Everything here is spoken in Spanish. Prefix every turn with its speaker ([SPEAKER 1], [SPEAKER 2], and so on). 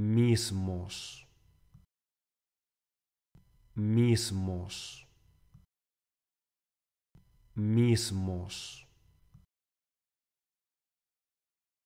[SPEAKER 1] mismos, mismos, mismos.